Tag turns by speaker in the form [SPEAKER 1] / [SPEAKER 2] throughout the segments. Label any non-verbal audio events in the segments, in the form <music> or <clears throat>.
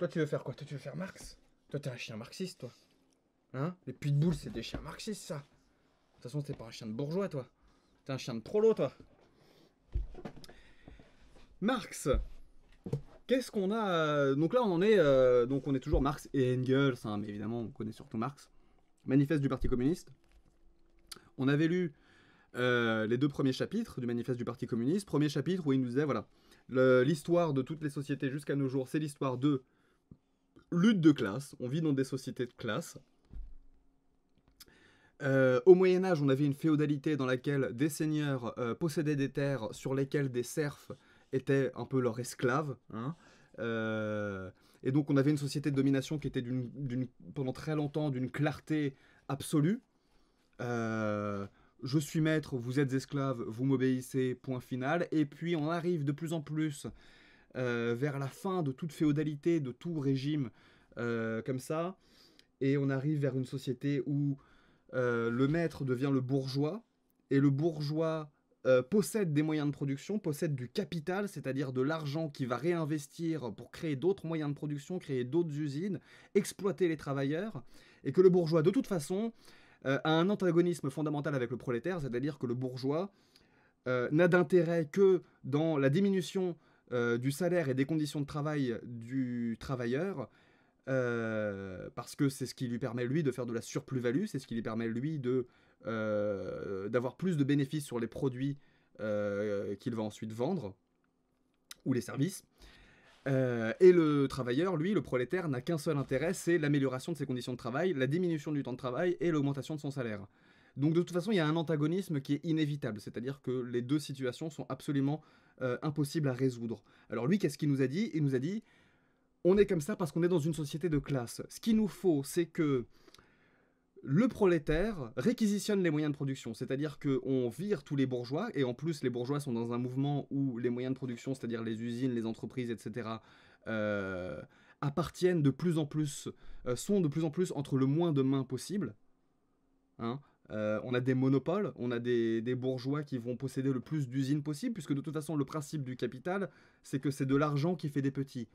[SPEAKER 1] Toi, tu veux faire quoi Toi, tu veux faire Marx Toi, t'es un chien marxiste, toi. Hein Les boules c'est des chiens marxistes, ça. De toute façon, t'es pas un chien de bourgeois, toi. T'es un chien de prolo, toi. Marx Qu'est-ce qu'on a euh, Donc là, on en est. Euh, donc on est toujours Marx et Engels, hein, mais évidemment, on connaît surtout Marx. Manifeste du Parti communiste. On avait lu euh, les deux premiers chapitres du manifeste du Parti communiste. Premier chapitre où il nous disait voilà, l'histoire de toutes les sociétés jusqu'à nos jours, c'est l'histoire de lutte de classe. On vit dans des sociétés de classe. Euh, au Moyen Âge, on avait une féodalité dans laquelle des seigneurs euh, possédaient des terres sur lesquelles des serfs étaient un peu leurs esclaves. Hein. Euh, et donc on avait une société de domination qui était pendant très longtemps d'une clarté absolue. je suis maître, vous êtes esclave, vous m'obéissez, point final. Et puis on arrive de plus en plus euh, vers la fin de toute féodalité, de tout régime euh, comme ça, et on arrive vers une société où euh, le maître devient le bourgeois, et le bourgeois possède des moyens de production, possède du capital, c'est-à-dire de l'argent qui va réinvestir pour créer d'autres moyens de production, créer d'autres usines, exploiter les travailleurs, et que le bourgeois, de toute façon, a un antagonisme fondamental avec le prolétaire, c'est-à-dire que le bourgeois n'a d'intérêt que dans la diminution euh, du salaire et des conditions de travail du travailleur, euh, parce que c'est ce qui lui permet, lui, de faire de la surplus-value, c'est ce qui lui permet, lui, de euh, d'avoir plus de bénéfices sur les produits qu'il va ensuite vendre, ou les services. et le travailleur, lui, le prolétaire, n'a qu'un seul intérêt, c'est l'amélioration de ses conditions de travail, la diminution du temps de travail et l'augmentation de son salaire. Donc de toute façon, il y a un antagonisme qui est inévitable, c'est-à-dire que les deux situations sont absolument euh, impossible à résoudre. Alors lui, qu'est-ce qu'il nous a dit Il nous a dit, on est comme ça parce qu'on est dans une société de classe. Ce qu'il nous faut, c'est que le prolétaire réquisitionne les moyens de production, c'est-à-dire qu'on vire tous les bourgeois, et en plus les bourgeois sont dans un mouvement où les moyens de production, c'est-à-dire les usines, les entreprises, etc., euh, appartiennent de plus en plus, euh, sont de plus en plus entre le moins de mains possible. Hein. Euh, on a des monopoles, on a des, bourgeois qui vont posséder le plus d'usines possible, puisque de toute façon, le principe du capital, c'est que c'est de l'argent qui fait des petits.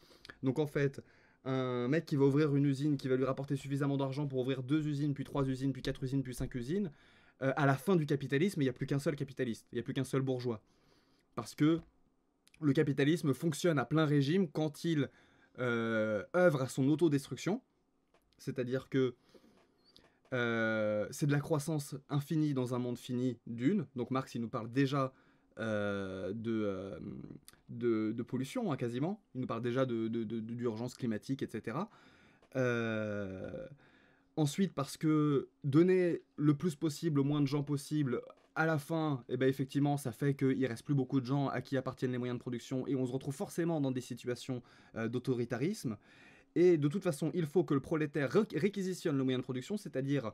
[SPEAKER 1] Donc en fait, un mec qui va ouvrir une usine, qui va lui rapporter suffisamment d'argent pour ouvrir deux usines, puis trois usines, puis quatre usines, puis cinq usines, euh, à la fin du capitalisme, il n'y a plus qu'un seul capitaliste, il n'y a plus qu'un seul bourgeois. Parce que le capitalisme fonctionne à plein régime quand il oeuvre œuvre à son autodestruction, c'est-à-dire que euh, c'est de la croissance infinie dans un monde fini d'une. Donc Marx, il nous parle déjà euh, euh, de, pollution, hein, quasiment. Il nous parle déjà d'urgence climatique, etc. ensuite, parce que donner le plus possible au moins de gens possible, à la fin, et eh ben, effectivement, ça fait qu'il reste plus beaucoup de gens à qui appartiennent les moyens de production et on se retrouve forcément dans des situations d'autoritarisme. Et de toute façon, il faut que le prolétaire réquisitionne le moyen de production, c'est-à-dire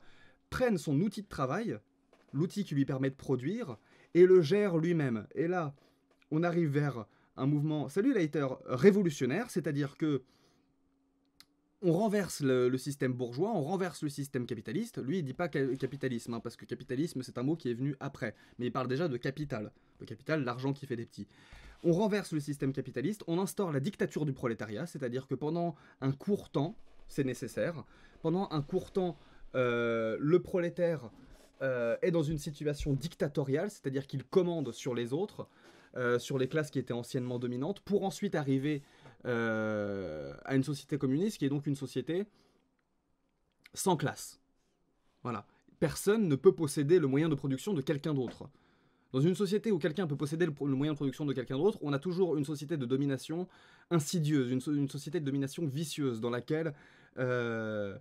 [SPEAKER 1] prenne son outil de travail, l'outil qui lui permet de produire, et le gère lui-même. Et là, on arrive vers un mouvement, salut Leiter, révolutionnaire, c'est-à-dire que on renverse le, système bourgeois, on renverse le système capitaliste. Lui, il dit pas capitalisme, hein, parce que capitalisme, c'est un mot qui est venu après. Mais il parle déjà de capital. Le capital, l'argent qui fait des petits on renverse le système capitaliste, on instaure la dictature du prolétariat, c'est-à-dire que pendant un court temps, c'est nécessaire, pendant un court temps, euh, le prolétaire euh, est dans une situation dictatoriale, c'est-à-dire qu'il commande sur les autres, euh, sur les classes qui étaient anciennement dominantes, pour ensuite arriver à une société communiste, qui est donc une société sans classe. Voilà. Personne ne peut posséder le moyen de production de quelqu'un d'autre. Dans une société où quelqu'un peut posséder le, moyen de production de quelqu'un d'autre, on a toujours une société de domination insidieuse, une, société de domination vicieuse dans laquelle euh,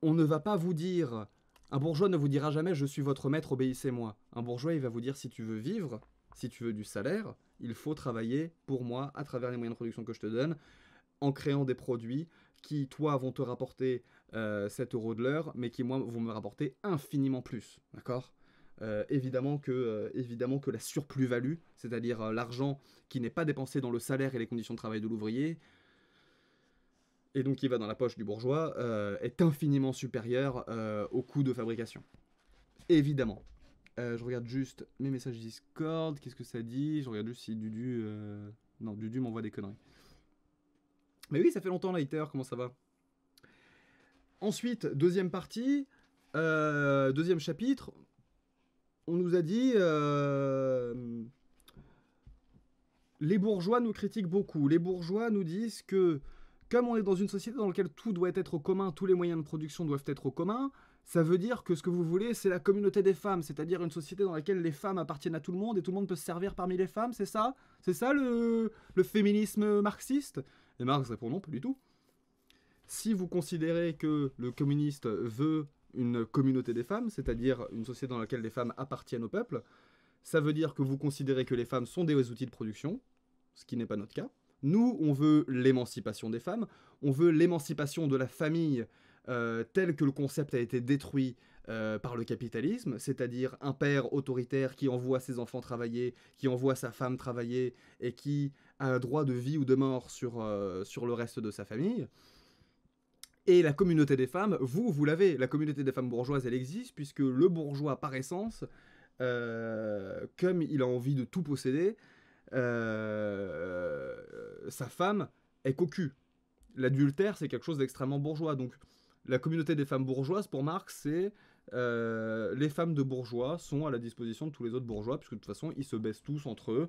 [SPEAKER 1] on ne va pas vous dire, un bourgeois ne vous dira jamais je suis votre maître, obéissez-moi. Un bourgeois, il va vous dire si tu veux vivre, si tu veux du salaire, il faut travailler pour moi à travers les moyens de production que je te donne, en créant des produits qui, toi, vont te rapporter 7 euh, euros de l'heure, mais qui, moi, vont me rapporter infiniment plus. D'accord euh, évidemment, que, euh, évidemment que la surplus-value, c'est-à-dire euh, l'argent qui n'est pas dépensé dans le salaire et les conditions de travail de l'ouvrier, et donc qui va dans la poche du bourgeois, est infiniment supérieure au coût de fabrication. Évidemment. je regarde juste mes messages Discord, qu'est-ce que ça dit Je regarde juste si Dudu... Non, Dudu m'envoie des conneries. Mais oui, ça fait longtemps, Lighter, comment ça va Ensuite, deuxième partie, deuxième chapitre, on nous a dit euh, les bourgeois nous critiquent beaucoup. Les bourgeois nous disent que comme on est dans une société dans laquelle tout doit être au commun, tous les moyens de production doivent être au commun, ça veut dire que ce que vous voulez, c'est la communauté des femmes, c'est-à-dire une société dans laquelle les femmes appartiennent à tout le monde et tout le monde peut se servir parmi les femmes, c'est ça C'est ça le, le, féminisme marxiste Et Marx répond non, pas du tout. Si vous considérez que le communiste veut une communauté des femmes, c'est-à-dire une société dans laquelle les femmes appartiennent au peuple, ça veut dire que vous considérez que les femmes sont des outils de production, ce qui n'est pas notre cas. Nous, on veut l'émancipation des femmes, on veut l'émancipation de la famille euh, telle que le concept a été détruit euh, par le capitalisme, c'est-à-dire un père autoritaire qui envoie ses enfants travailler, qui envoie sa femme travailler et qui a un droit de vie ou de mort sur, euh, sur le reste de sa famille. Et la communauté des femmes, vous, vous l'avez. La communauté des femmes bourgeoises, elle existe, puisque le bourgeois, par essence, euh, comme il a envie de tout posséder, euh, sa femme est cocu. L'adultère, c'est quelque chose d'extrêmement bourgeois. Donc, la communauté des femmes bourgeoises, pour Marx, c'est euh, les femmes de bourgeois sont à la disposition de tous les autres bourgeois, puisque de toute façon, ils se baissent tous entre eux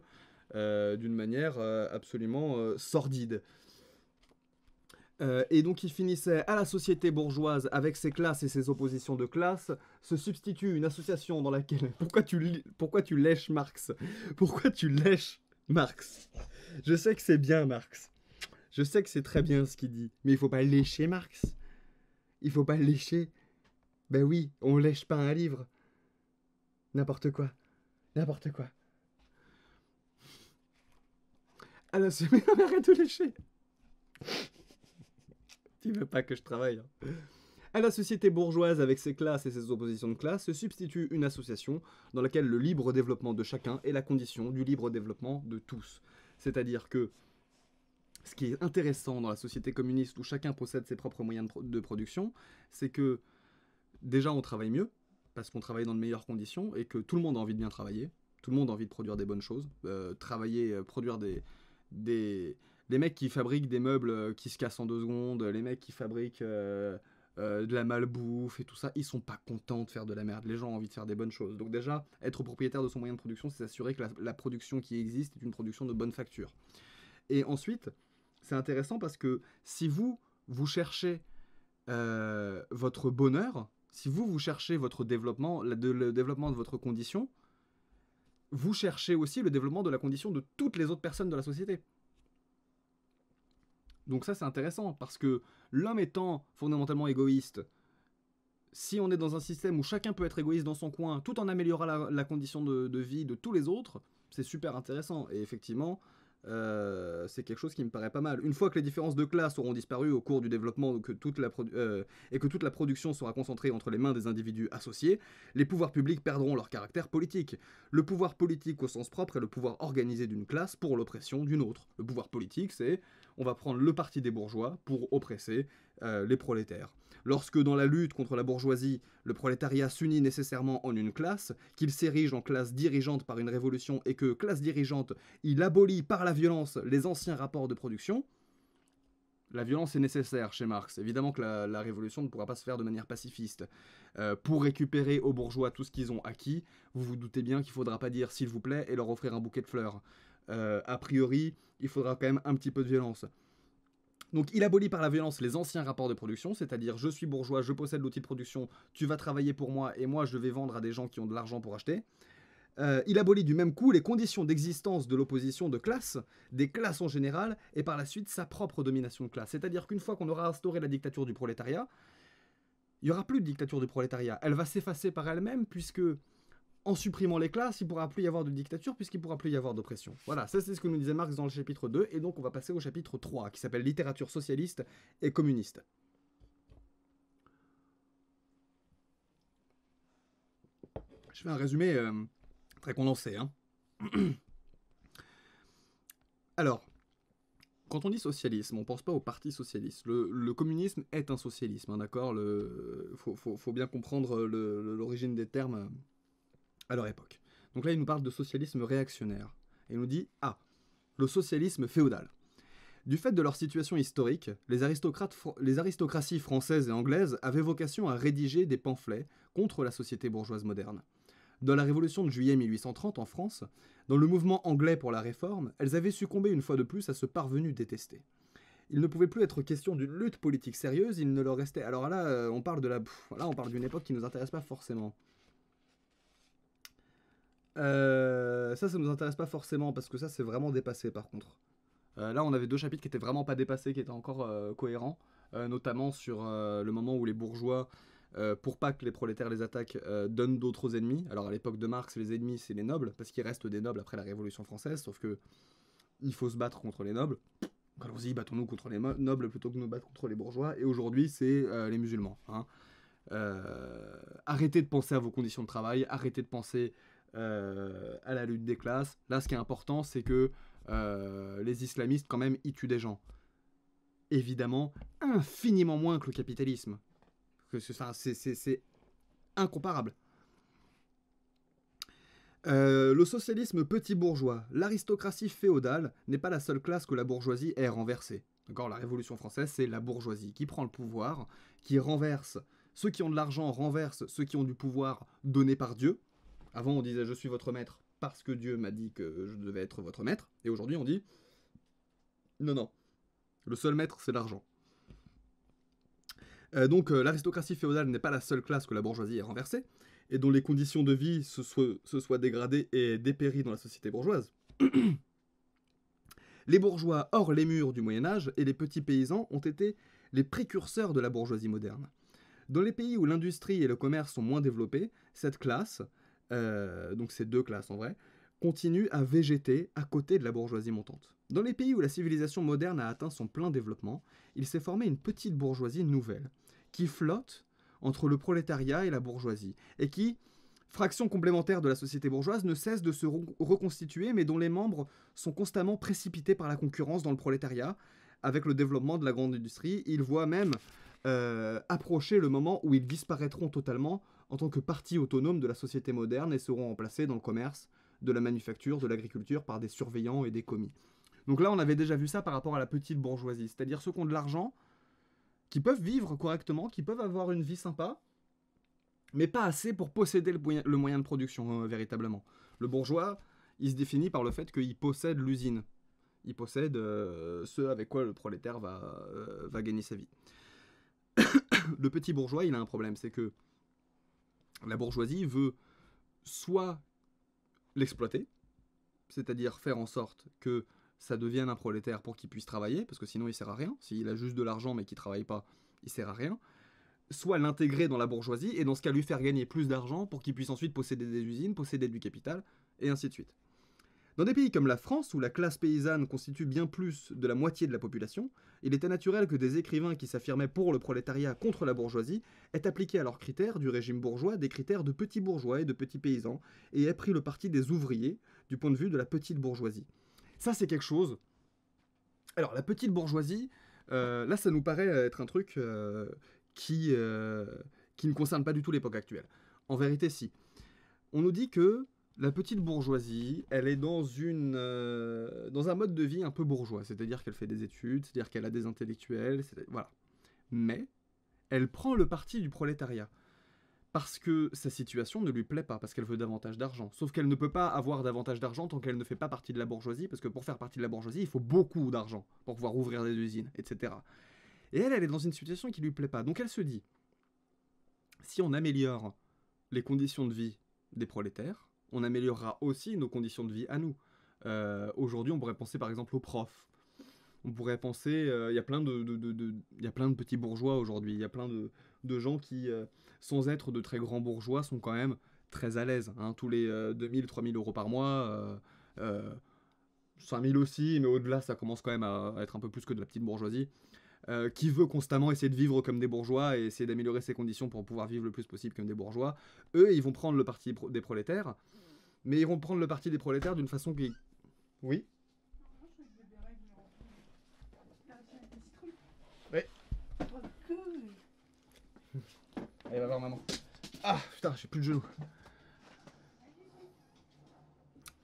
[SPEAKER 1] d'une manière absolument sordide. Euh, et donc il finissait à la société bourgeoise avec ses classes et ses oppositions de classe, se substitue une association dans laquelle... <laughs> Pourquoi tu, Pourquoi tu lèches Marx Pourquoi tu lèches Marx Je sais que c'est bien Marx. Je sais que c'est très bien ce qu'il dit, mais il faut pas lécher Marx. Il faut pas lécher. Ben oui, on lèche pas un livre. N'importe quoi. N'importe quoi. Alors, c'est... arrête de lécher tu veux pas que je travaille. Hein. À la société bourgeoise avec ses classes et ses oppositions de classe se substitue une association dans laquelle le libre développement de chacun est la condition du libre développement de tous. C'est-à-dire que ce qui est intéressant dans la société communiste où chacun possède ses propres moyens de, production, c'est que déjà on travaille mieux, parce qu'on travaille dans de meilleures conditions et que tout le monde a envie de bien travailler, tout le monde a envie de produire des bonnes choses, euh, travailler, euh, produire des, des, les mecs qui fabriquent des meubles euh, qui se cassent en deux secondes, les mecs qui fabriquent euh, euh, de la malbouffe et tout ça, ils sont pas contents de faire de la merde. Les gens ont envie de faire des bonnes choses. Donc déjà, être propriétaire de son moyen de production, c'est s'assurer que la, production qui existe est une production de bonne facture. Et ensuite, c'est intéressant parce que si vous, vous cherchez votre bonheur, si vous, vous cherchez votre développement, le développement de votre condition, vous cherchez aussi le développement de la condition de toutes les autres personnes de la société. Donc ça c'est intéressant parce que l'homme étant fondamentalement égoïste, si on est dans un système où chacun peut être égoïste dans son coin tout en améliorant la, condition de, vie de tous les autres, c'est super intéressant. Et effectivement, euh, c'est quelque chose qui me paraît pas mal. Une fois que les différences de classe auront disparu au cours du développement que toute la euh, et que toute la production sera concentrée entre les mains des individus associés, les pouvoirs publics perdront leur caractère politique. Le pouvoir politique au sens propre est le pouvoir organisé d'une classe pour l'oppression d'une autre. Le pouvoir politique, c'est on va prendre le parti des bourgeois pour oppresser euh, les prolétaires. Lorsque dans la lutte contre la bourgeoisie, le prolétariat s'unit nécessairement en une classe, qu'il s'érige en classe dirigeante par une révolution et que, classe dirigeante, il abolit par la violence les anciens rapports de production, la violence est nécessaire chez Marx. Évidemment que la, révolution ne pourra pas se faire de manière pacifiste. Euh, pour récupérer aux bourgeois tout ce qu'ils ont acquis, vous vous doutez bien qu'il ne faudra pas dire s'il vous plaît et leur offrir un bouquet de fleurs. Euh, a priori, il faudra quand même un petit peu de violence. Donc il abolit par la violence les anciens rapports de production, c'est-à-dire je suis bourgeois, je possède l'outil de production, tu vas travailler pour moi et moi je vais vendre à des gens qui ont de l'argent pour acheter. Euh, il abolit du même coup les conditions d'existence de l'opposition de classe, des classes en général, et par la suite sa propre domination de classe. C'est-à-dire qu'une fois qu'on aura instauré la dictature du prolétariat, il n'y aura plus de dictature du prolétariat. Elle va s'effacer par elle-même puisque en supprimant les classes, il pourra plus y avoir de dictature puisqu'il pourra plus y avoir d'oppression. Voilà, ça c'est ce que nous disait Marx dans le chapitre 2, et donc on va passer au chapitre 3, qui s'appelle Littérature socialiste et communiste. Je fais un résumé euh, très condensé. Hein. <clears throat> Alors, quand on dit socialisme, on pense pas au parti socialiste. Le, communisme est un socialisme, hein, d'accord Il faut, bien comprendre l'origine des termes euh, à leur époque. Donc là, il nous parle de socialisme réactionnaire. Et il nous dit Ah, le socialisme féodal. Du fait de leur situation historique, les, aristocrates, aristocraties françaises et anglaises avaient vocation à rédiger des pamphlets contre la société bourgeoise moderne. Dans la Révolution de juillet 1830 en France, dans le mouvement anglais pour la Réforme, elles avaient succombé une fois de plus à ce parvenu détesté. Il ne pouvait plus être question d'une lutte politique sérieuse, il ne leur restait... Alors là, euh, on parle de la... Là, on parle d'une époque qui ne nous intéresse pas forcément. Euh, ça, ça nous intéresse pas forcément parce que ça, c'est vraiment dépassé par contre. Euh, là, on avait deux chapitres qui étaient vraiment pas dépassés, qui étaient encore euh, cohérents, notamment sur le moment où les bourgeois, pour pas que les prolétaires les attaquent, donnent d'autres ennemis. Alors à l'époque de Marx, les ennemis, c'est les nobles, parce qu'il reste des nobles après la Révolution française, sauf que il faut se battre contre les nobles. Allons-y, battons-nous contre les nobles plutôt que de nous battre contre les bourgeois. Et aujourd'hui, c'est les musulmans. Hein. arrêtez de penser à vos conditions de travail, arrêtez de penser euh, à la lutte des classes. Là, ce qui est important, c'est que euh, les islamistes, quand même, ils tuent des gens. Évidemment, infiniment moins que le capitalisme. C'est incomparable. Euh, le socialisme petit bourgeois, l'aristocratie féodale n'est pas la seule classe que la bourgeoisie ait renversée. D'accord La Révolution française, c'est la bourgeoisie qui prend le pouvoir, qui renverse. Ceux qui ont de l'argent renversent ceux qui ont du pouvoir donné par Dieu. Avant, on disait je suis votre maître parce que Dieu m'a dit que je devais être votre maître. Et aujourd'hui, on dit non, non. Le seul maître, c'est l'argent. Euh, donc, euh, l'aristocratie féodale n'est pas la seule classe que la bourgeoisie a renversée et dont les conditions de vie se, soient, se soient dégradées et dépéries dans la société bourgeoise. <clears throat> les bourgeois hors les murs du Moyen Âge et les petits paysans ont été les précurseurs de la bourgeoisie moderne. Dans les pays où l'industrie et le commerce sont moins développés, cette classe, euh, donc ces deux classes en vrai, continuent à végéter à côté de la bourgeoisie montante. Dans les pays où la civilisation moderne a atteint son plein développement, il s'est formé une petite bourgeoisie nouvelle, qui flotte entre le prolétariat et la bourgeoisie, et qui, fraction complémentaire de la société bourgeoise, ne cesse de se reconstituer, mais dont les membres sont constamment précipités par la concurrence dans le prolétariat. Avec le développement de la grande industrie, ils voient même euh, approcher le moment où ils disparaîtront totalement en tant que partie autonome de la société moderne et seront remplacés dans le commerce, de la manufacture, de l'agriculture par des surveillants et des commis. Donc là, on avait déjà vu ça par rapport à la petite bourgeoisie, c'est-à-dire ceux qui ont de l'argent, qui peuvent vivre correctement, qui peuvent avoir une vie sympa, mais pas assez pour posséder le, moyen, de production hein, véritablement. Le bourgeois, il se définit par le fait qu'il possède l'usine, il possède euh, ce avec quoi le prolétaire va euh, gagner sa vie. <coughs> le petit bourgeois, il a un problème, c'est que la bourgeoisie veut soit l'exploiter, c'est-à-dire faire en sorte que ça devienne un prolétaire pour qu'il puisse travailler, parce que sinon il sert à rien. S'il a juste de l'argent mais qu'il travaille pas, il sert à rien. Soit l'intégrer dans la bourgeoisie et dans ce cas lui faire gagner plus d'argent pour qu'il puisse ensuite posséder des usines, posséder du capital, et ainsi de suite. Dans des pays comme la France, où la classe paysanne constitue bien plus de la moitié de la population, il était naturel que des écrivains qui s'affirmaient pour le prolétariat contre la bourgeoisie aient appliqué à leurs critères du régime bourgeois des critères de petits bourgeois et de petits paysans, et aient pris le parti des ouvriers du point de vue de la petite bourgeoisie. Ça, c'est quelque chose. Alors, la petite bourgeoisie, euh, là, ça nous paraît être un truc euh, qui, euh, qui ne concerne pas du tout l'époque actuelle. En vérité, si. On nous dit que la petite bourgeoisie, elle est dans, une, euh, dans un mode de vie un peu bourgeois, c'est-à-dire qu'elle fait des études, c'est-à-dire qu'elle a des intellectuels, voilà. Mais elle prend le parti du prolétariat parce que sa situation ne lui plaît pas, parce qu'elle veut davantage d'argent. Sauf qu'elle ne peut pas avoir davantage d'argent tant qu'elle ne fait pas partie de la bourgeoisie, parce que pour faire partie de la bourgeoisie, il faut beaucoup d'argent pour pouvoir ouvrir des usines, etc. Et elle, elle est dans une situation qui lui plaît pas. Donc elle se dit, si on améliore les conditions de vie des prolétaires, on améliorera aussi nos conditions de vie à nous. Euh, aujourd'hui, on pourrait penser par exemple aux profs. On pourrait penser, euh, il y a plein de, plein de petits bourgeois aujourd'hui, il y a plein de, gens qui, euh, sans être de très grands bourgeois, sont quand même très à l'aise. Hein. tous les 2000, 3000 euros par mois, 5000 aussi, mais au-delà, ça commence quand même à, être un peu plus que de la petite bourgeoisie. qui veut constamment essayer de vivre comme des bourgeois et essayer d'améliorer ses conditions pour pouvoir vivre le plus possible comme des bourgeois, eux, ils vont prendre le parti des prolétaires, mais ils vont prendre le parti des prolétaires d'une façon qui... Oui Oui. <laughs> Allez, va voir maman. Ah, putain, j'ai plus de genoux.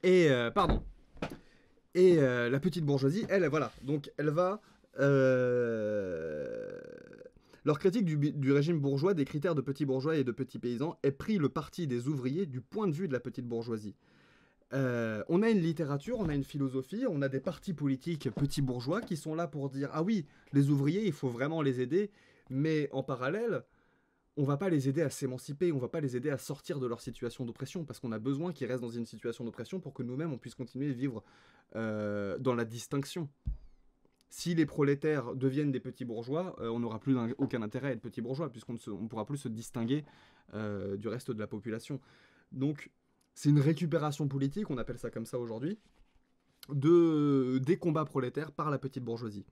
[SPEAKER 1] Et, euh, pardon. Et euh, la petite bourgeoisie, elle, voilà. Donc, elle va... Euh, leur critique du, régime bourgeois, des critères de petits bourgeois et de petits paysans, est pris le parti des ouvriers du point de vue de la petite bourgeoisie. Euh, on a une littérature, on a une philosophie, on a des partis politiques petits bourgeois qui sont là pour dire ah oui, les ouvriers, il faut vraiment les aider, mais en parallèle, on va pas les aider à s'émanciper, on va pas les aider à sortir de leur situation d'oppression, parce qu'on a besoin qu'ils restent dans une situation d'oppression pour que nous-mêmes on puisse continuer à vivre euh, dans la distinction si les prolétaires deviennent des petits bourgeois, euh, on n'aura plus aucun intérêt à être petits bourgeois, puisqu'on ne pourra plus se distinguer euh, du reste de la population. Donc, c'est une récupération politique, on appelle ça comme ça aujourd'hui, de, des combats prolétaires par la petite bourgeoisie.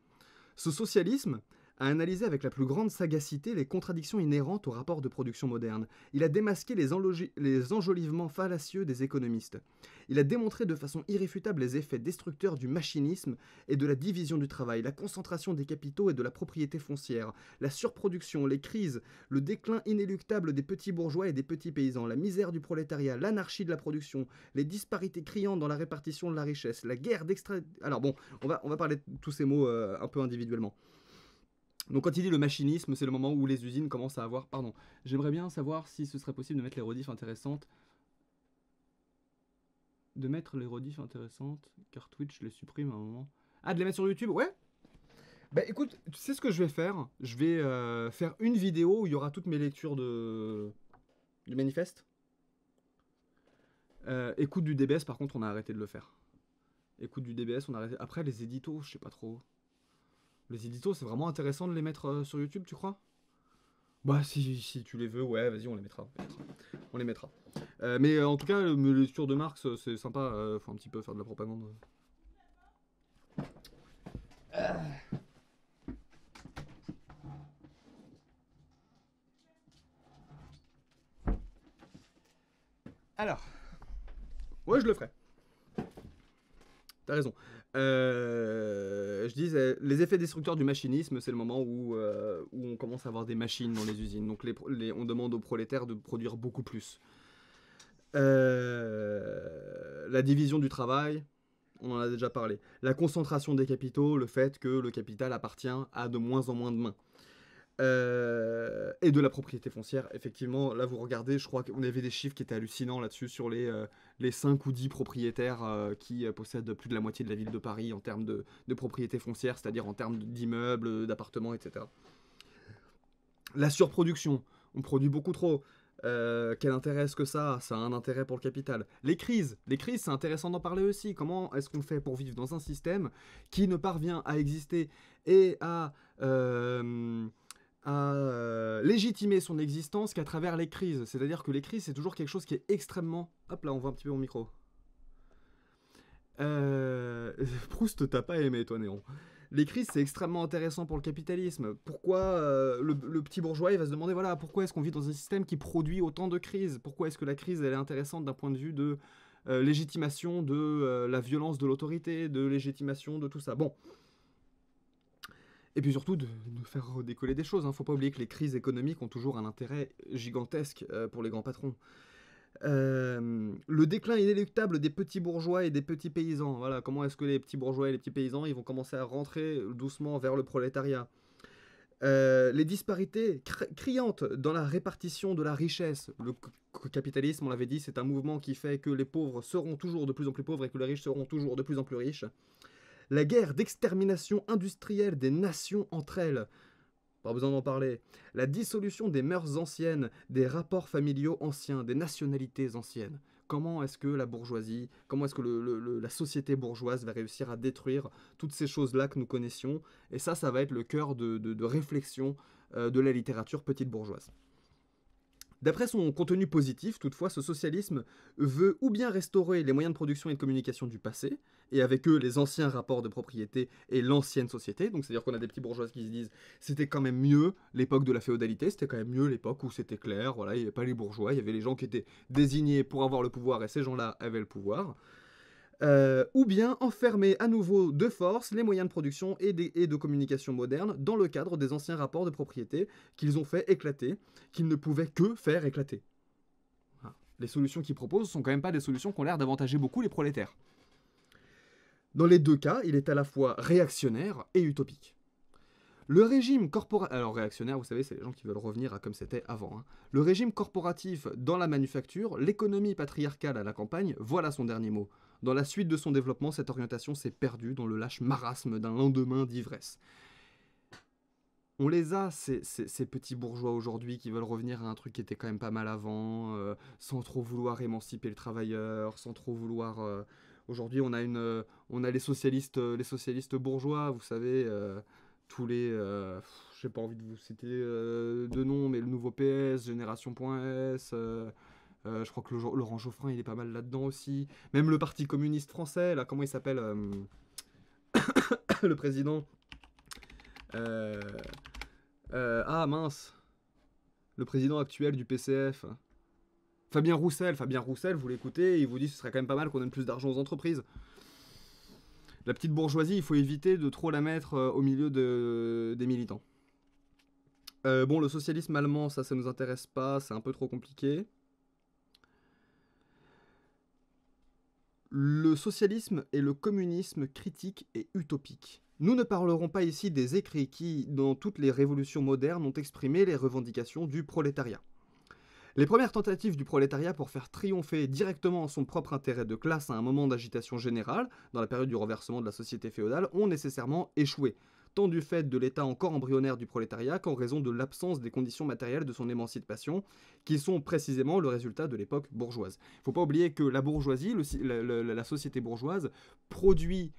[SPEAKER 1] Ce socialisme, a analysé avec la plus grande sagacité les contradictions inhérentes aux rapports de production moderne. Il a démasqué les, enjolivements fallacieux des économistes. Il a démontré de façon irréfutable les effets destructeurs du machinisme et de la division du travail, la concentration des capitaux et de la propriété foncière, la surproduction, les crises, le déclin inéluctable des petits bourgeois et des petits paysans, la misère du prolétariat, l'anarchie de la production, les disparités criantes dans la répartition de la richesse, la guerre d'extra... Alors bon, on va, on va parler de tous ces mots euh, un peu individuellement. Donc quand il dit le machinisme, c'est le moment où les usines commencent à avoir... Pardon, j'aimerais bien savoir si ce serait possible de mettre les rediffs intéressantes. De mettre les rediffs intéressantes, car Twitch les supprime à un moment. Ah, de les mettre sur YouTube Ouais Bah écoute, tu sais ce que je vais faire Je vais euh, faire une vidéo où il y aura toutes mes lectures de... du manifeste. Euh, écoute du DBS, par contre, on a arrêté de le faire. Écoute du DBS, on a arrêté... Après, les éditos, je sais pas trop... Les éditos, c'est vraiment intéressant de les mettre euh, sur YouTube, tu crois Bah, si, tu les veux, ouais, vas-y, on les mettra. On les mettra. Euh, mais euh, en tout cas, le lecture de Marx, c'est sympa. faut un petit peu faire de la propagande. Alors, ouais, je le ferai. T'as raison. Euh, je disais, euh, les effets destructeurs du machinisme, c'est le moment où, euh, où on commence à avoir des machines dans les usines. Donc on demande aux prolétaires de produire beaucoup plus. la division du travail, on en a déjà parlé. La concentration des capitaux, le fait que le capital appartient à de moins en moins de mains. Euh, et de la propriété foncière, effectivement, là vous regardez, je crois qu'on avait des chiffres qui étaient hallucinants là-dessus sur les, euh, les 5 ou 10 propriétaires euh, qui possèdent plus de la moitié de la ville de Paris en termes de, de propriété foncière, c'est-à-dire en termes d'immeubles, d'appartements, etc. La surproduction, on produit beaucoup trop. quel intérêt est-ce que ça Ça a un intérêt pour le capital. Les crises, les crises, c'est intéressant d'en parler aussi. Comment est-ce qu'on fait pour vivre dans un système qui ne parvient à exister et à à euh, légitimer son existence qu'à travers les crises. C'est-à-dire que les crises, c'est toujours quelque chose qui est extrêmement... Hop là, on voit un petit peu mon micro. Euh, <laughs> Proust, t'as pas aimé, toi, Néon. Les crises, c'est extrêmement intéressant pour le capitalisme. Pourquoi euh, le, le, petit bourgeois, il va se demander, voilà, pourquoi est-ce qu'on vit dans un système qui produit autant de crises Pourquoi est-ce que la crise, elle est intéressante d'un point de vue de légitimation de la violence de l'autorité, de légitimation de tout ça Bon, et puis surtout de, nous faire décoller des choses. ne hein. Faut pas oublier que les crises économiques ont toujours un intérêt gigantesque euh, pour les grands patrons. Euh, le déclin inéluctable des petits bourgeois et des petits paysans. Voilà, comment est-ce que les petits bourgeois et les petits paysans ils vont commencer à rentrer doucement vers le prolétariat. Euh, les disparités criantes dans la répartition de la richesse. Le capitalisme, on l'avait dit, c'est un mouvement qui fait que les pauvres seront toujours de plus en plus pauvres et que les riches seront toujours de plus en plus riches la guerre d'extermination industrielle des nations entre elles. Pas besoin d'en parler. La dissolution des mœurs anciennes, des rapports familiaux anciens, des nationalités anciennes. Comment est-ce que la bourgeoisie, comment est-ce que la société bourgeoise va réussir à détruire toutes ces choses-là que nous connaissions Et ça, ça va être le cœur de réflexion euh, de la littérature petite bourgeoise. D'après son contenu positif, toutefois, ce socialisme veut ou bien restaurer les moyens de production et de communication du passé, et avec eux les anciens rapports de propriété et l'ancienne société. Donc c'est-à-dire qu'on a des petits bourgeois qui se disent c'était quand même mieux l'époque de la féodalité, c'était quand même mieux l'époque où c'était clair, voilà, il n'y avait pas les bourgeois, il y avait les gens qui étaient désignés pour avoir le pouvoir et ces gens-là avaient le pouvoir. Euh, ou bien enfermer à nouveau de force les moyens de production et, de communication modernes dans le cadre des anciens rapports de propriété qu'ils ont fait éclater, qu'ils ne pouvaient que faire éclater. Les solutions qu'ils proposent sont quand même pas des solutions qui ont l'air d'avantager beaucoup les prolétaires. Dans les deux cas, il est à la fois réactionnaire et utopique. Le régime alors réactionnaire, vous savez, c'est les gens qui veulent revenir à comme c'était avant. Hein. Le régime corporatif dans la manufacture, l'économie patriarcale à la campagne, voilà son dernier mot. Dans la suite de son développement, cette orientation s'est perdue dans le lâche marasme d'un lendemain d'ivresse. On les a, ces, petits bourgeois aujourd'hui qui veulent revenir à un truc qui était quand même pas mal avant, euh, sans trop vouloir émanciper le travailleur, sans trop vouloir... Euh, aujourd'hui, on a, une, euh, on a les, socialistes, les socialistes bourgeois, vous savez, tous les... J'ai pas envie de vous citer de nom, mais le nouveau PS, Génération.s... Euh, je crois que Laurent Geoffrin, il est pas mal là-dedans aussi. Même le Parti communiste français, là, comment il s'appelle euh, <coughs> Le président. Euh, ah mince Le président actuel du PCF. Fabien Roussel. Fabien Roussel, vous l'écoutez, il vous dit que ce serait quand même pas mal qu'on donne plus d'argent aux entreprises. La petite bourgeoisie, il faut éviter de trop la mettre au milieu des militants. bon, le socialisme allemand, ça, ça nous intéresse pas, c'est un peu trop compliqué. le socialisme et le communisme critiques et utopiques. Nous ne parlerons pas ici des écrits qui, dans toutes les révolutions modernes, ont exprimé les revendications du prolétariat. Les premières tentatives du prolétariat pour faire triompher directement son propre intérêt de classe à un moment d'agitation générale, dans la période du renversement de la société féodale, ont nécessairement échoué tant du fait de l'état encore embryonnaire du prolétariat qu'en raison de l'absence des conditions matérielles de son émancipation, qui sont précisément le résultat de l'époque bourgeoise. Il ne faut pas oublier que la bourgeoisie, la, société bourgeoise, produit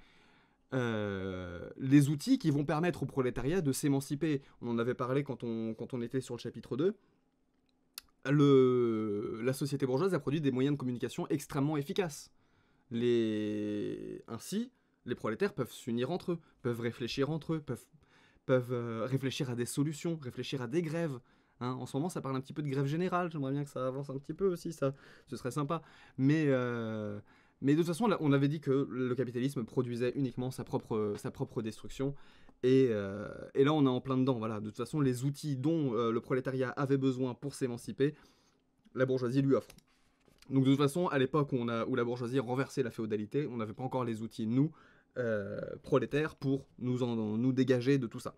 [SPEAKER 1] euh, les outils qui vont permettre au prolétariat de s'émanciper. On en avait parlé quand on, quand on était sur le chapitre 2. Le, la société bourgeoise a produit des moyens de communication extrêmement efficaces. Les... Ainsi, les prolétaires peuvent s'unir entre eux, peuvent réfléchir entre eux, peuvent, peuvent euh, réfléchir à des solutions, réfléchir à des grèves. Hein. En ce moment, ça parle un petit peu de grève générale. J'aimerais bien que ça avance un petit peu aussi, ça. Ce serait sympa. Mais, euh, mais de toute façon, on avait dit que le capitalisme produisait uniquement sa propre, sa propre destruction. Et, euh, et là, on est en plein dedans. Voilà. De toute façon, les outils dont le prolétariat avait besoin pour s'émanciper, la bourgeoisie lui offre. Donc de toute façon, à l'époque où, où, la bourgeoisie renversait la féodalité, on n'avait pas encore les outils, nous, euh, prolétaires pour nous, en, nous dégager de tout ça.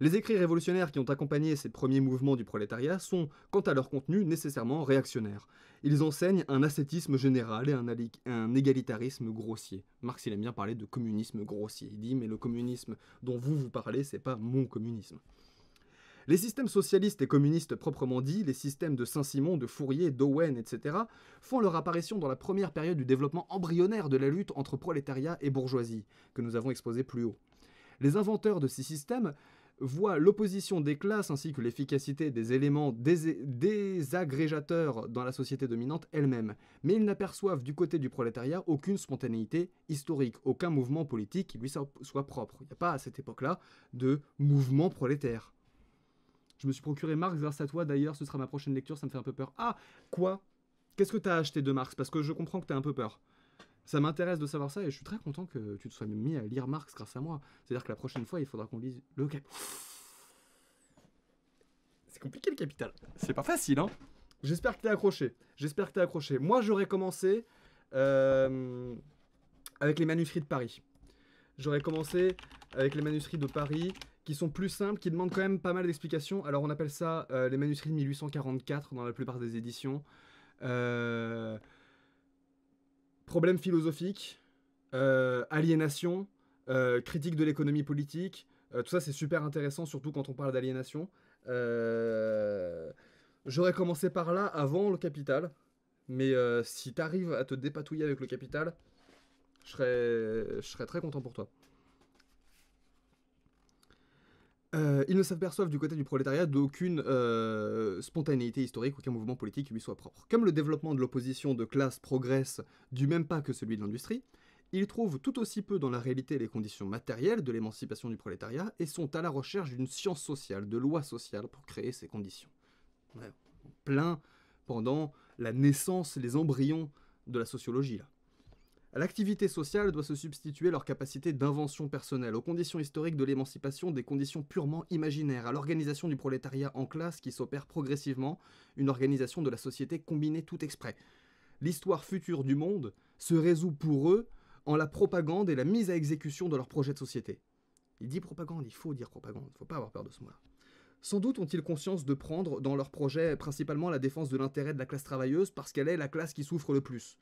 [SPEAKER 1] Les écrits révolutionnaires qui ont accompagné ces premiers mouvements du prolétariat sont, quant à leur contenu, nécessairement réactionnaires. Ils enseignent un ascétisme général et un, un, égalitarisme grossier. Marx, il aime bien parler de communisme grossier. Il dit, mais le communisme dont vous vous parlez, c'est pas mon communisme. Les systèmes socialistes et communistes proprement dits, les systèmes de Saint-Simon, de Fourier, d'Owen, etc., font leur apparition dans la première période du développement embryonnaire de la lutte entre prolétariat et bourgeoisie, que nous avons exposé plus haut. Les inventeurs de ces systèmes voient l'opposition des classes ainsi que l'efficacité des éléments désagrégateurs dans la société dominante elle-même, mais ils n'aperçoivent du côté du prolétariat aucune spontanéité historique, aucun mouvement politique qui lui soit propre. Il n'y a pas à cette époque-là de mouvement prolétaire. Je me suis procuré Marx grâce à toi d'ailleurs, ce sera ma prochaine lecture, ça me fait un peu peur. Ah, quoi Qu'est-ce que t'as acheté de Marx Parce que je comprends que t'as un peu peur. Ça m'intéresse de savoir ça et je suis très content que tu te sois mis à lire Marx grâce à moi. C'est-à-dire que la prochaine fois, il faudra qu'on lise le cap. C'est compliqué le capital. C'est pas facile, hein J'espère que t'es accroché. J'espère que t'es accroché. Moi, j'aurais commencé euh, avec les manuscrits de Paris. J'aurais commencé avec les manuscrits de Paris qui sont plus simples, qui demandent quand même pas mal d'explications. Alors on appelle ça euh, les manuscrits de 1844 dans la plupart des éditions. Euh, problème philosophique, euh, aliénation, euh, critique de l'économie politique. tout ça c'est super intéressant, surtout quand on parle d'aliénation. J'aurais commencé par là avant le capital. Mais si t'arrives à te dépatouiller avec le capital, je serais très content pour toi. Euh, ils ne s'aperçoivent du côté du prolétariat d'aucune euh, spontanéité historique, aucun mouvement politique lui soit propre. Comme le développement de l'opposition de classe progresse du même pas que celui de l'industrie, ils trouvent tout aussi peu dans la réalité les conditions matérielles de l'émancipation du prolétariat et sont à la recherche d'une science sociale, de lois sociales pour créer ces conditions. plein pendant la naissance, les embryons de la sociologie là l'activité sociale doit se substituer leur capacité d'invention personnelle, aux conditions historiques de l'émancipation des conditions purement imaginaires, à l'organisation du prolétariat en classe qui s'opère progressivement, une organisation de la société combinée tout exprès. L'histoire future du monde se résout pour eux en la propagande et la mise à exécution de leur projet de société. Il dit propagande, il faut dire propagande, il ne faut pas avoir peur de ce mot-là. Sans doute ont-ils conscience de prendre dans leur projet principalement la défense de l'intérêt de la classe travailleuse parce qu'elle est la classe qui souffre le plus.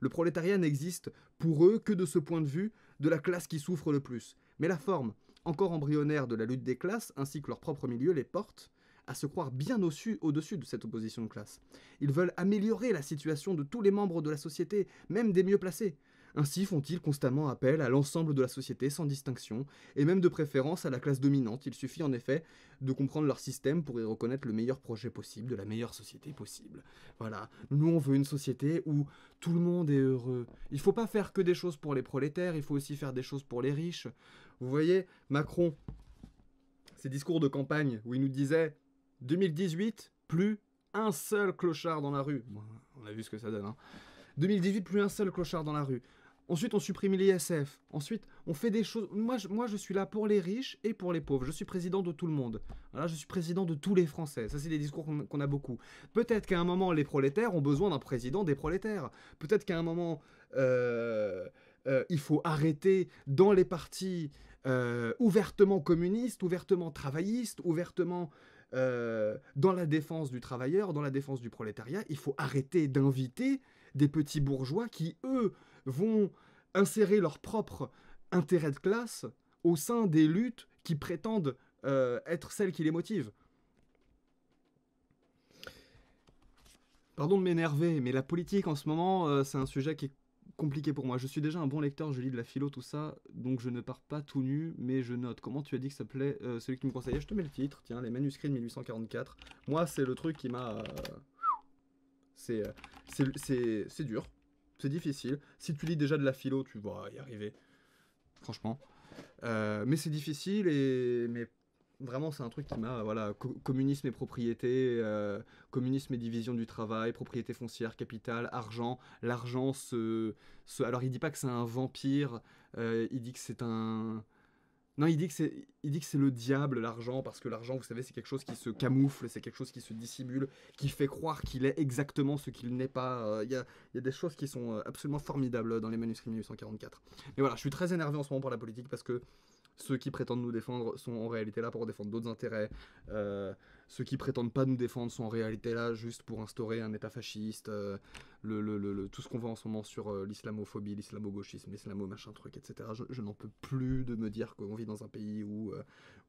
[SPEAKER 1] Le prolétariat n'existe pour eux que de ce point de vue de la classe qui souffre le plus. Mais la forme, encore embryonnaire de la lutte des classes, ainsi que leur propre milieu, les porte à se croire bien au-dessus de cette opposition de classe. Ils veulent améliorer la situation de tous les membres de la société, même des mieux placés. Ainsi font-ils constamment appel à l'ensemble de la société sans distinction, et même de préférence à la classe dominante. Il suffit en effet de comprendre leur système pour y reconnaître le meilleur projet possible de la meilleure société possible. Voilà, nous on veut une société où tout le monde est heureux. Il faut pas faire que des choses pour les prolétaires, il faut aussi faire des choses pour les riches. Vous voyez, Macron, ses discours de campagne où il nous disait 2018, plus un seul clochard dans la rue. on a vu ce que ça donne. 2018, hein. plus un seul clochard dans la rue. Ensuite, on supprime l'ISF. Ensuite, on fait des choses. Moi je, suis là pour les riches et pour les pauvres. Je suis président de tout le monde. je suis président de tous les Français. Ça, c'est des discours qu'on a beaucoup. Peut-être qu'à un moment, les prolétaires ont besoin d'un président des prolétaires. Peut-être qu'à un moment, euh, euh, il faut arrêter dans les partis euh, ouvertement communistes, ouvertement travaillistes, ouvertement dans la défense du travailleur, dans la défense du prolétariat. Il faut arrêter d'inviter des petits bourgeois qui, eux, vont insérer leur propre intérêt de classe au sein des luttes qui prétendent euh, être celles qui les motivent. Pardon de m'énerver, mais la politique en ce moment, euh, c'est un sujet qui est compliqué pour moi. Je suis déjà un bon lecteur, je lis de la philo, tout ça, donc je ne pars pas tout nu, mais je note. Comment tu as dit que ça plaît euh, Celui qui me conseillait, je te mets le titre, tiens, Les manuscrits de 1844. Moi, c'est le truc qui m'a. C'est dur, c'est difficile. Si tu lis déjà de la philo, tu vas y arriver, franchement. Euh, mais c'est difficile et mais vraiment c'est un truc qui m'a voilà communisme et propriété, euh, communisme et division du travail, propriété foncière, capital, argent. L'argent, ce, alors il dit pas que c'est un vampire, euh, il dit que c'est un non, il dit que c'est, le diable l'argent parce que l'argent, vous savez, c'est quelque chose qui se camoufle, c'est quelque chose qui se dissimule, qui fait croire qu'il est exactement ce qu'il n'est pas. Euh, il y, a, des choses qui sont euh, absolument formidables dans les manuscrits 1844. Mais voilà, je suis très énervé en ce moment pour la politique parce que ceux qui prétendent nous défendre sont en réalité là pour défendre d'autres intérêts. Euh, ceux qui prétendent pas nous défendre sont en réalité là juste pour instaurer un État fasciste. Euh, le, le, le, tout ce qu'on voit en ce moment sur euh, l'islamophobie, l'islamo-gauchisme, l'islamo-machin truc, etc. Je, n'en peux plus de me dire qu'on vit dans un pays où,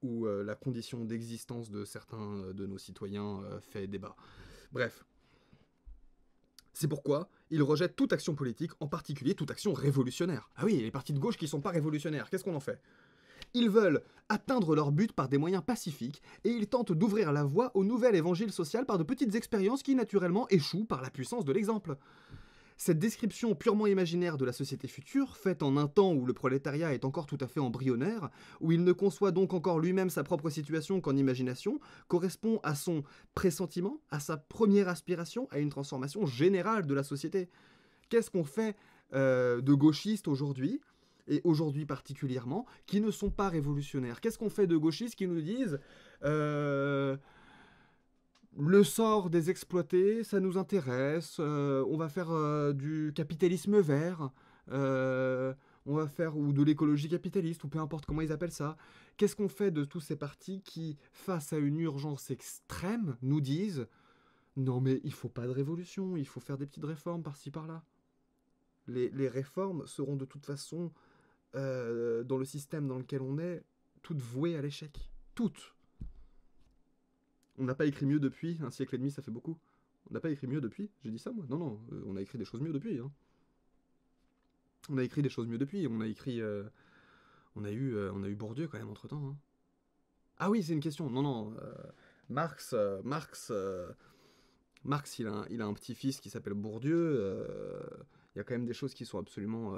[SPEAKER 1] où la condition d'existence de certains de nos citoyens fait débat. Bref. C'est pourquoi il rejettent toute action politique, en particulier toute action révolutionnaire. Ah oui, les partis de gauche qui sont pas révolutionnaires, qu'est-ce qu'on en fait ils veulent atteindre leur but par des moyens pacifiques et ils tentent d'ouvrir la voie au nouvel évangile social par de petites expériences qui naturellement échouent par la puissance de l'exemple. Cette description purement imaginaire de la société future, faite en un temps où le prolétariat est encore tout à fait embryonnaire, où il ne conçoit donc encore lui-même sa propre situation qu'en imagination, correspond à son pressentiment, à sa première aspiration à une transformation générale de la société. Qu'est-ce qu'on fait euh, de gauchiste aujourd'hui et aujourd'hui particulièrement, qui ne sont pas révolutionnaires. Qu'est-ce qu'on fait de gauchistes qui nous disent euh, le sort des exploités, ça nous intéresse, euh, on va faire euh, du capitalisme vert, on va faire ou de l'écologie capitaliste, ou peu importe comment ils appellent ça. Qu'est-ce qu'on fait de tous ces partis qui, face à une urgence extrême, nous disent non mais il ne faut pas de révolution, il faut faire des petites réformes par-ci par-là. les réformes seront de toute façon euh, dans le système dans lequel on est, toutes vouées à l'échec. Toutes. On n'a pas écrit mieux depuis, un siècle et demi, ça fait beaucoup. On n'a pas écrit mieux depuis, j'ai dit ça moi. Non, non, euh, hein. on a écrit des choses mieux depuis. On a écrit des choses mieux depuis, on a écrit... on, a eu, euh, on a eu Bourdieu quand même entre-temps. Hein. Ah oui, c'est une question. Non, non. Marx, Marx, Marx, il il a un petit-fils qui s'appelle Bourdieu. Il y a quand même des choses qui sont absolument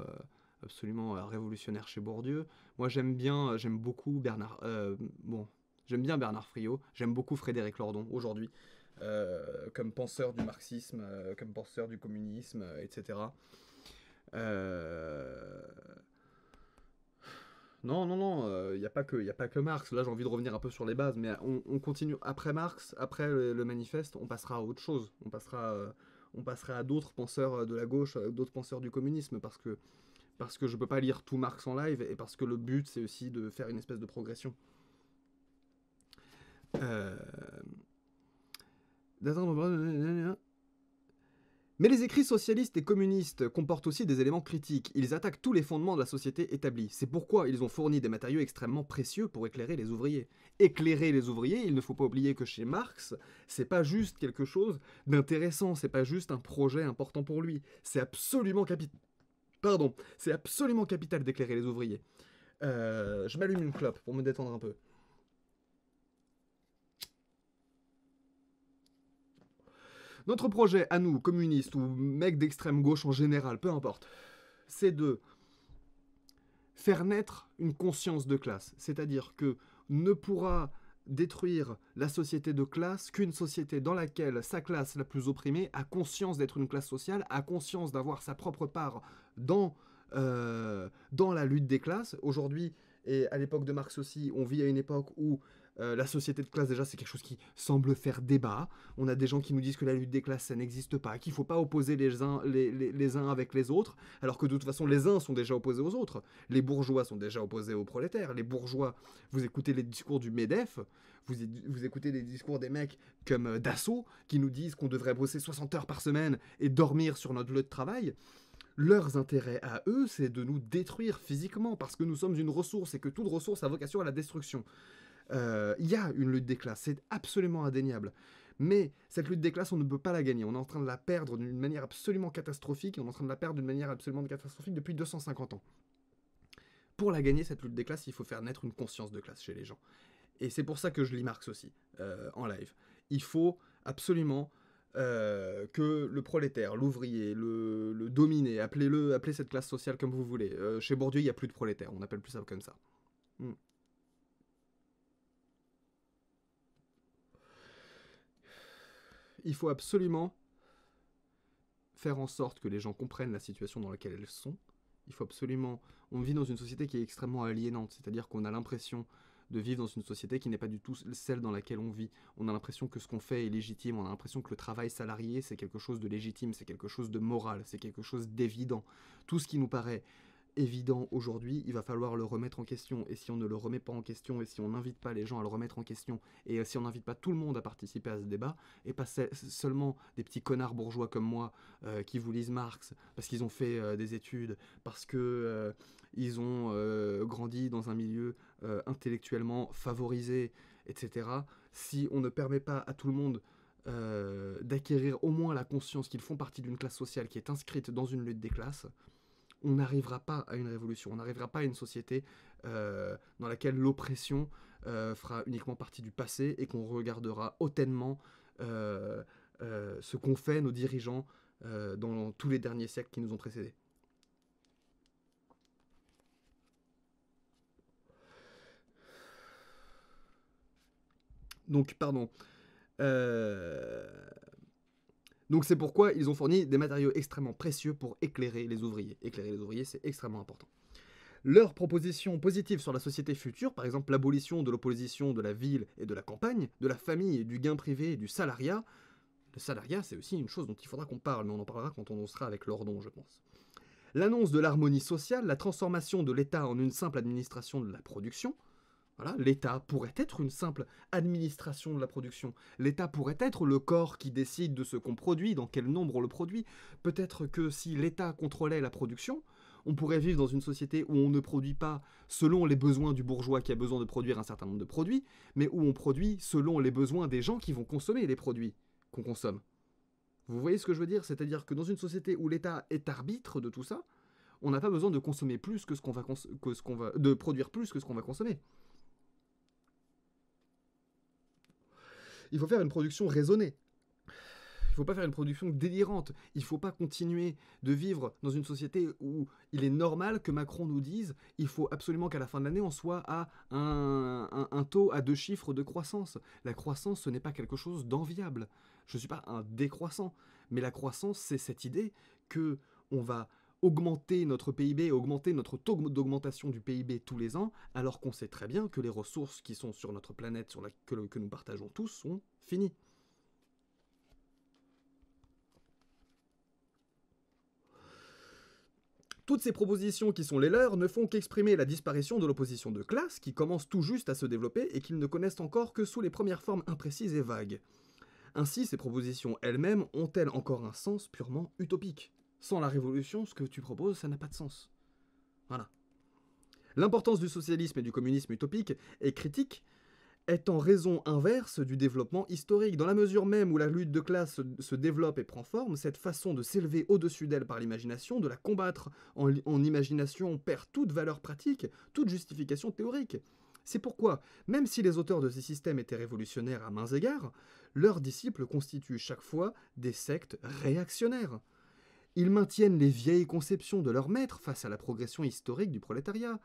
[SPEAKER 1] absolument euh, révolutionnaire chez Bourdieu. Moi, j'aime bien, euh, j'aime beaucoup Bernard. Euh, bon, j'aime bien Bernard Friot. J'aime beaucoup Frédéric Lordon aujourd'hui, comme penseur du marxisme, comme penseur du communisme, etc. Non, non, non, il n'y a, pas que, a pas que Marx. Là, j'ai envie de revenir un peu sur les bases, mais on, continue. Après Marx, après le, le, manifeste, on passera à autre chose. On passera, on passera à d'autres penseurs de la gauche, d'autres penseurs du communisme, parce que parce que je peux pas lire tout Marx en live et parce que le but c'est aussi de faire une espèce de progression. Euh, Mais les écrits socialistes et communistes comportent aussi des éléments critiques. Ils attaquent tous les fondements de la société établie. C'est pourquoi ils ont fourni des matériaux extrêmement précieux pour éclairer les ouvriers. Éclairer les ouvriers, il ne faut pas oublier que chez Marx, c'est pas juste quelque chose d'intéressant, c'est pas juste un projet important pour lui. C'est absolument capital Pardon, c'est absolument capital d'éclairer les ouvriers. Euh, je m'allume une clope pour me détendre un peu. Notre projet, à nous, communistes ou mecs d'extrême gauche en général, peu importe, c'est de faire naître une conscience de classe. C'est-à-dire que ne pourra détruire la société de classe qu'une société dans laquelle sa classe la plus opprimée a conscience d'être une classe sociale, a conscience d'avoir sa propre part dans, euh, dans la lutte des classes. Aujourd'hui, et à l'époque de Marx aussi, on vit à une époque où euh, la société de classe, déjà, c'est quelque chose qui semble faire débat. On a des gens qui nous disent que la lutte des classes, ça n'existe pas, qu'il ne faut pas opposer les uns, les, uns avec les autres, alors que de toute façon, les uns sont déjà opposés aux autres. Les bourgeois sont déjà opposés aux prolétaires. Les bourgeois, vous écoutez les discours du MEDEF, vous, vous écoutez les discours des mecs comme euh, Dassault, qui nous disent qu'on devrait bosser 60 heures par semaine et dormir sur notre lieu de travail leurs intérêts à eux, c'est de nous détruire physiquement, parce que nous sommes une ressource et que toute ressource a vocation à la destruction. Euh, il y a une lutte des classes, c'est absolument indéniable. Mais cette lutte des classes, on ne peut pas la gagner. On est en train de la perdre d'une manière absolument catastrophique, on est en train de la perdre d'une manière absolument catastrophique depuis 250 ans. Pour la gagner, cette lutte des classes, il faut faire naître une conscience de classe chez les gens. Et c'est pour ça que je lis Marx aussi, euh, en live. Il faut absolument euh, que le prolétaire, l'ouvrier, le, dominer dominé, appelez-le, appelez cette classe sociale comme vous voulez. chez Bourdieu, il n'y a plus de prolétaire, on n'appelle plus ça comme ça. Hmm. il faut absolument faire en sorte que les gens comprennent la situation dans laquelle elles sont. Il faut absolument. On vit dans une société qui est extrêmement aliénante, c'est-à-dire qu'on a l'impression de vivre dans une société qui n'est pas du tout celle dans laquelle on vit. On a l'impression que ce qu'on fait est légitime, on a l'impression que le travail salarié, c'est quelque chose de légitime, c'est quelque chose de moral, c'est quelque chose d'évident. Tout ce qui nous paraît évident aujourd'hui, il va falloir le remettre en question. Et si on ne le remet pas en question, et si on n'invite pas les gens à le remettre en question, et euh, si on n'invite pas tout le monde à participer à ce débat, et pas seulement des petits connards bourgeois comme moi euh, qui vous lisent Marx parce qu'ils ont fait euh, des études, parce que ils ont grandi dans un milieu intellectuellement favorisé, etc. Si on ne permet pas à tout le monde d'acquérir au moins la conscience qu'ils font partie d'une classe sociale qui est inscrite dans une lutte des classes, on n'arrivera pas à une révolution, on n'arrivera pas à une société euh, dans laquelle l'oppression euh, fera uniquement partie du passé et qu'on regardera hautainement euh, ce qu'ont fait nos dirigeants dans tous les derniers siècles qui nous ont précédés. Donc, pardon. Donc c'est pourquoi ils ont fourni des matériaux extrêmement précieux pour éclairer les ouvriers. Éclairer les ouvriers, c'est extrêmement important. Leurs propositions positives sur la société future, par exemple l'abolition de l'opposition de la ville et de la campagne, de la famille, et du gain privé et du salariat, le salariat c'est aussi une chose dont il faudra qu'on parle, mais on en parlera quand on en sera avec l'ordon, je pense. L'annonce de l'harmonie sociale, la transformation de l'État en une simple administration de la production, l'État pourrait être une simple administration de la production. L'État pourrait être le corps qui décide de ce qu'on produit, dans quel nombre on le produit. Peut-être que si l'État contrôlait la production, on pourrait vivre dans une société où on ne produit pas selon les besoins du bourgeois qui a besoin de produire un certain nombre de produits, mais où on produit selon les besoins des gens qui vont consommer les produits qu'on consomme. Vous voyez ce que je veux dire C'est-à-dire que dans une société où l'État est arbitre de tout ça, on n'a pas besoin de consommer plus que ce qu'on va, de produire plus que ce qu'on va consommer. Il faut faire une production raisonnée. Il faut pas faire une production délirante. Il faut pas continuer de vivre dans une société où il est normal que Macron nous dise il faut absolument qu'à la fin de l'année on soit à un, taux à deux chiffres de croissance. La croissance, ce n'est pas quelque chose d'enviable. Je ne suis pas un décroissant, mais la croissance, c'est cette idée que on va augmenter notre PIB, augmenter notre taux d'augmentation du PIB tous les ans, alors qu'on sait très bien que les ressources qui sont sur notre planète, sur la, que, que nous partageons tous, sont finies. Toutes ces propositions qui sont les leurs ne font qu'exprimer la disparition de l'opposition de classe qui commence tout juste à se développer et qu'ils ne connaissent encore que sous les premières formes imprécises et vagues. Ainsi, ces propositions elles-mêmes ont-elles encore un sens purement utopique sans la révolution, ce que tu proposes, ça n'a pas de sens. Voilà. L'importance du socialisme et du communisme utopique et critique est en raison inverse du développement historique. Dans la mesure même où la lutte de classe se développe et prend forme, cette façon de s'élever au-dessus d'elle par l'imagination, de la combattre en, en, imagination perd toute valeur pratique, toute justification théorique. C'est pourquoi, même si les auteurs de ces systèmes étaient révolutionnaires à mains égards, leurs disciples constituent chaque fois des sectes réactionnaires. Ils maintiennent les vieilles conceptions de leurs maîtres face à la progression historique du prolétariat.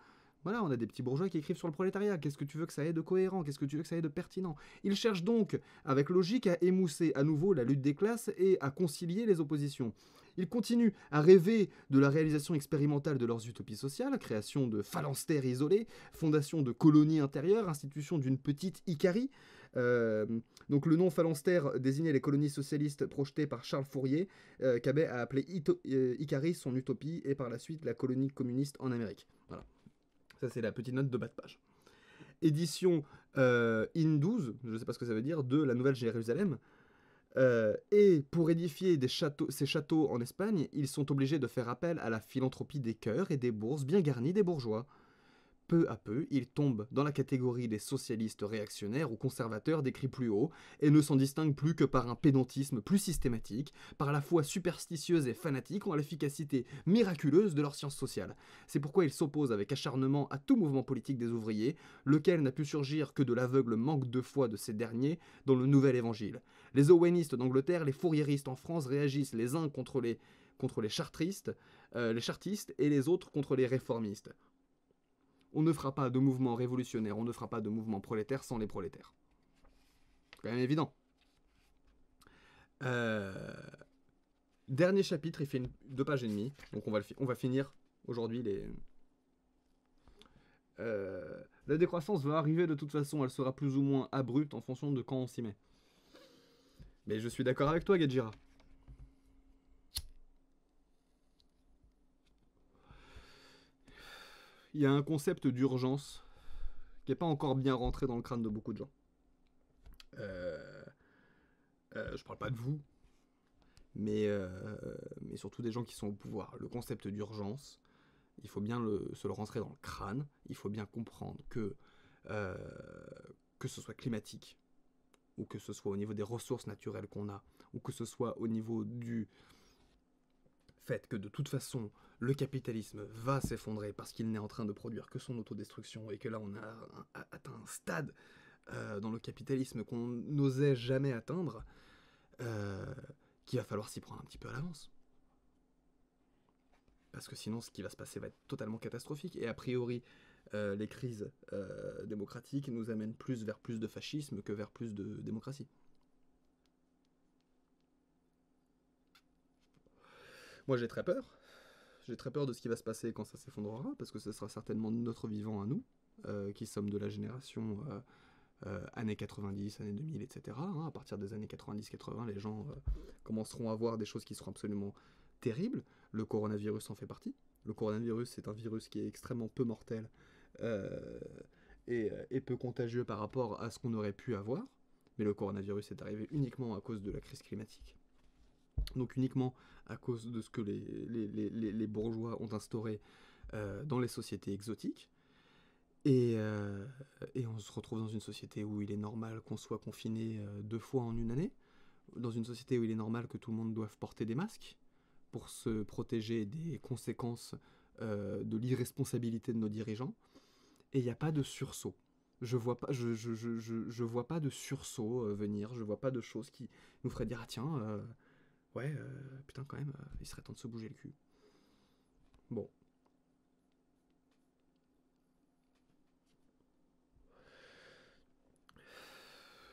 [SPEAKER 1] Voilà, on a des petits bourgeois qui écrivent sur le prolétariat. Qu'est-ce que tu veux que ça ait de cohérent Qu'est-ce que tu veux que ça ait de pertinent Ils cherchent donc, avec logique, à émousser à nouveau la lutte des classes et à concilier les oppositions. Ils continuent à rêver de la réalisation expérimentale de leurs utopies sociales, création de phalanstères isolés, fondation de colonies intérieures, institution d'une petite Icarie. Euh, donc le nom phalanstère désignait les colonies socialistes projetées par Charles Fourier, euh, qu'Abbé a appelé euh, Icaris son utopie, et par la suite la colonie communiste en Amérique. Voilà. Ça, c'est la petite note de bas de page. Édition in 12 je ne sais pas ce que ça veut dire, de la Nouvelle Jérusalem. et pour édifier des châteaux, ces châteaux en Espagne, ils sont obligés de faire appel à la philanthropie des cœurs et des bourses bien garnies des bourgeois. Peu à peu, ils tombent dans la catégorie des socialistes réactionnaires ou conservateurs décrits plus haut, et ne s'en distinguent plus que par un pédantisme plus systématique, par la foi superstitieuse et fanatique en l'efficacité miraculeuse de leur science sociale. C'est pourquoi ils s'opposent avec acharnement à tout mouvement politique des ouvriers, lequel n'a pu surgir que de l'aveugle manque de foi de ces derniers dans le nouvel évangile. Les Owenistes d'Angleterre, les fourriéristes en France réagissent les uns contre les contre les euh, les chartistes et les autres contre les réformistes on ne fera pas de mouvement révolutionnaire, on ne fera pas de mouvement prolétaire sans les prolétaires. C'est quand même évident. Euh, dernier chapitre, il fait deux pages et demie. Donc on va, on va finir aujourd'hui les... Euh, la décroissance va arriver de toute façon, elle sera plus ou moins abrupte en fonction de quand on s'y met. Mais je suis d'accord avec toi, Gadjira. il y a un concept d'urgence qui n'est pas encore bien rentré dans le crâne de beaucoup de gens. Euh, euh, je parle pas de vous, mais, euh, mais surtout des gens qui sont au pouvoir. Le concept d'urgence, il faut bien se le rentrer dans le crâne, il faut bien comprendre que, euh, que ce soit climatique, ou que ce soit au niveau des ressources naturelles qu'on a, ou que ce soit au niveau du, fait que de toute façon, le capitalisme va s'effondrer parce qu'il n'est en train de produire que son autodestruction et que là, on a, atteint un stade euh, dans le capitalisme qu'on n'osait jamais atteindre, euh, qu'il va falloir s'y prendre un petit peu à l'avance. Parce que sinon, ce qui va se passer va être totalement catastrophique. Et a priori, euh, les crises démocratiques nous amènent plus vers plus de fascisme que vers plus de démocratie. Moi, j'ai très peur. J'ai très peur de ce qui va se passer quand ça s'effondrera, parce que ce sera certainement notre vivant à nous, euh, qui sommes de la génération euh, euh, années 90, années 2000, etc. Hein. à partir des années 90-80, les gens commenceront à voir des choses qui seront absolument terribles. Le coronavirus en fait partie. Le coronavirus, c'est un virus qui est extrêmement peu mortel et peu contagieux par rapport à ce qu'on aurait pu avoir. Mais le coronavirus est arrivé uniquement à cause de la crise climatique donc uniquement à cause de ce que les, les, les, les bourgeois ont instauré euh, dans les sociétés exotiques. Et, euh, et, on se retrouve dans une société où il est normal qu'on soit confiné euh, deux fois en une année, dans une société où il est normal que tout le monde doive porter des masques pour se protéger des conséquences de l'irresponsabilité de nos dirigeants. Et il n'y a pas de sursaut. Je vois pas, je, je, je, je vois pas de sursaut venir, je vois pas de choses qui nous feraient dire ah tiens ouais, euh, putain, quand même, euh, il serait temps de se bouger le cul. Bon.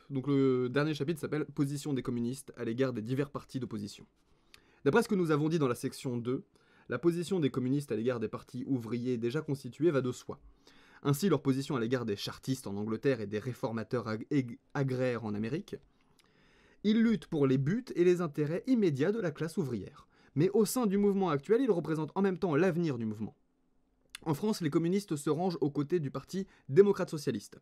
[SPEAKER 1] Donc le dernier chapitre s'appelle Position des communistes à l'égard des divers partis d'opposition. D'après ce que nous avons dit dans la section 2, la position des communistes à l'égard des partis ouvriers déjà constitués va de soi. Ainsi, leur position à l'égard des chartistes en Angleterre et des réformateurs agraires en Amérique, il lutte pour les buts et les intérêts immédiats de la classe ouvrière. Mais au sein du mouvement actuel, il représente en même temps l'avenir du mouvement. En France, les communistes se rangent aux côtés du parti démocrate-socialiste.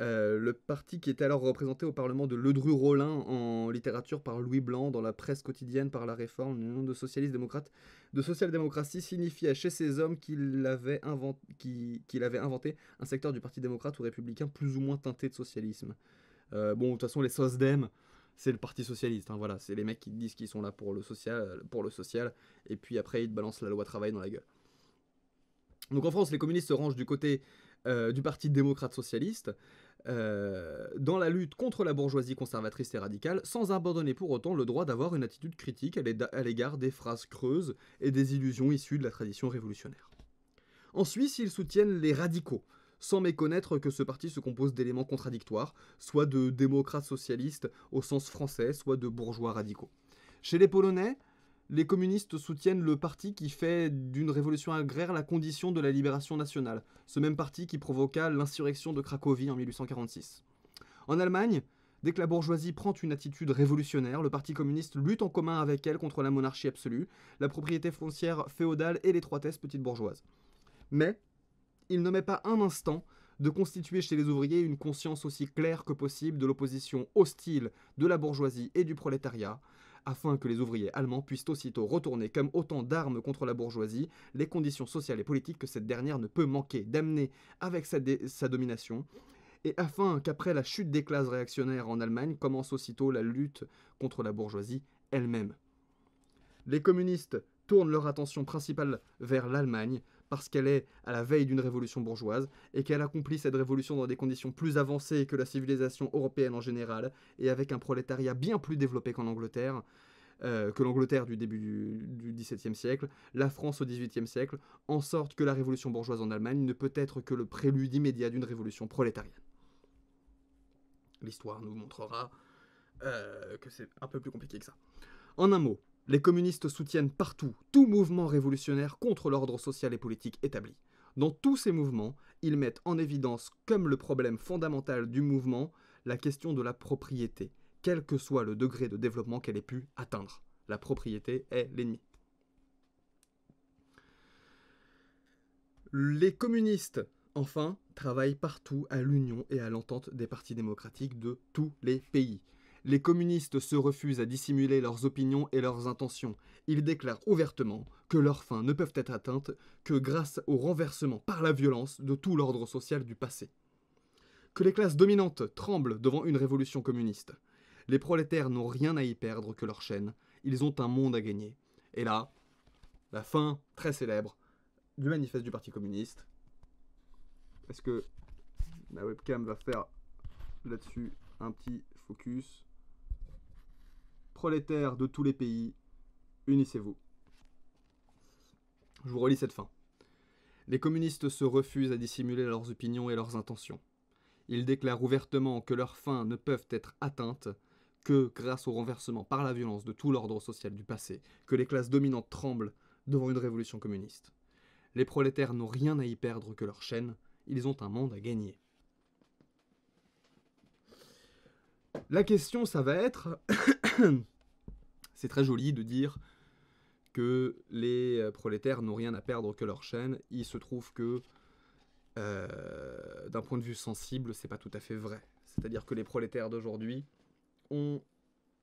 [SPEAKER 1] Euh, le parti qui était alors représenté au Parlement de Ledru-Rollin en littérature par Louis Blanc, dans la presse quotidienne par la réforme, le nom de socialiste-démocrate, de social-démocratie signifiait chez ces hommes qu'il avait, inventé un secteur du parti démocrate ou républicain plus ou moins teinté de socialisme. Euh, bon, de toute façon, les SOSDEM, c'est le Parti socialiste. Hein, voilà, c'est les mecs qui disent qu'ils sont là pour le social, pour le social, et puis après ils te balancent la loi travail dans la gueule. Donc en France, les communistes se rangent du côté euh, du Parti démocrate socialiste euh, dans la lutte contre la bourgeoisie conservatrice et radicale, sans abandonner pour autant le droit d'avoir une attitude critique à l'égard des phrases creuses et des illusions issues de la tradition révolutionnaire. En Suisse, ils soutiennent les radicaux, sans méconnaître que ce parti se compose d'éléments contradictoires, soit de démocrates socialistes au sens français, soit de bourgeois radicaux. Chez les Polonais, les communistes soutiennent le parti qui fait d'une révolution agraire la condition de la libération nationale, ce même parti qui provoqua l'insurrection de Cracovie en 1846. En Allemagne, dès que la bourgeoisie prend une attitude révolutionnaire, le Parti communiste lutte en commun avec elle contre la monarchie absolue, la propriété foncière féodale et l'étroitesse petite bourgeoise. Mais, il ne met pas un instant de constituer chez les ouvriers une conscience aussi claire que possible de l'opposition hostile de la bourgeoisie et du prolétariat, afin que les ouvriers allemands puissent aussitôt retourner comme autant d'armes contre la bourgeoisie les conditions sociales et politiques que cette dernière ne peut manquer d'amener avec sa, domination, et afin qu'après la chute des classes réactionnaires en Allemagne commence aussitôt la lutte contre la bourgeoisie elle-même. Les communistes tournent leur attention principale vers l'Allemagne parce qu'elle est à la veille d'une révolution bourgeoise et qu'elle accomplit cette révolution dans des conditions plus avancées que la civilisation européenne en général et avec un prolétariat bien plus développé qu'en Angleterre. Euh, que l'Angleterre du début du XVIIe siècle, la France au XVIIIe siècle, en sorte que la révolution bourgeoise en Allemagne ne peut être que le prélude immédiat d'une révolution prolétarienne. L'histoire nous montrera euh, que c'est un peu plus compliqué que ça. En un mot, les communistes soutiennent partout tout mouvement révolutionnaire contre l'ordre social et politique établi. Dans tous ces mouvements, ils mettent en évidence comme le problème fondamental du mouvement la question de la propriété, quel que soit le degré de développement qu'elle ait pu atteindre. La propriété est l'ennemi. Les communistes, enfin, travaillent partout à l'union et à l'entente des partis démocratiques de tous les pays. Les communistes se refusent à dissimuler leurs opinions et leurs intentions. Ils déclarent ouvertement que leurs fins ne peuvent être atteintes que grâce au renversement par la violence de tout l'ordre social du passé. Que les classes dominantes tremblent devant une révolution communiste. Les prolétaires n'ont rien à y perdre que leur chaîne, ils ont un monde à gagner. Et là, la fin très célèbre du manifeste du Parti communiste. Est-ce que la webcam va faire là-dessus un petit focus prolétaires de tous les pays, unissez-vous. Je vous relis cette fin. Les communistes se refusent à dissimuler leurs opinions et leurs intentions. Ils déclarent ouvertement que leurs fins ne peuvent être atteintes que grâce au renversement par la violence de tout l'ordre social du passé, que les classes dominantes tremblent devant une révolution communiste. Les prolétaires n'ont rien à y perdre que leur chaîne, ils ont un monde à gagner. La question, ça va être c'est très joli de dire que les euh, prolétaires n'ont rien à perdre que leur chaîne. Il se trouve que, euh, d'un point de vue sensible, c'est pas tout à fait vrai. C'est-à-dire que les prolétaires d'aujourd'hui ont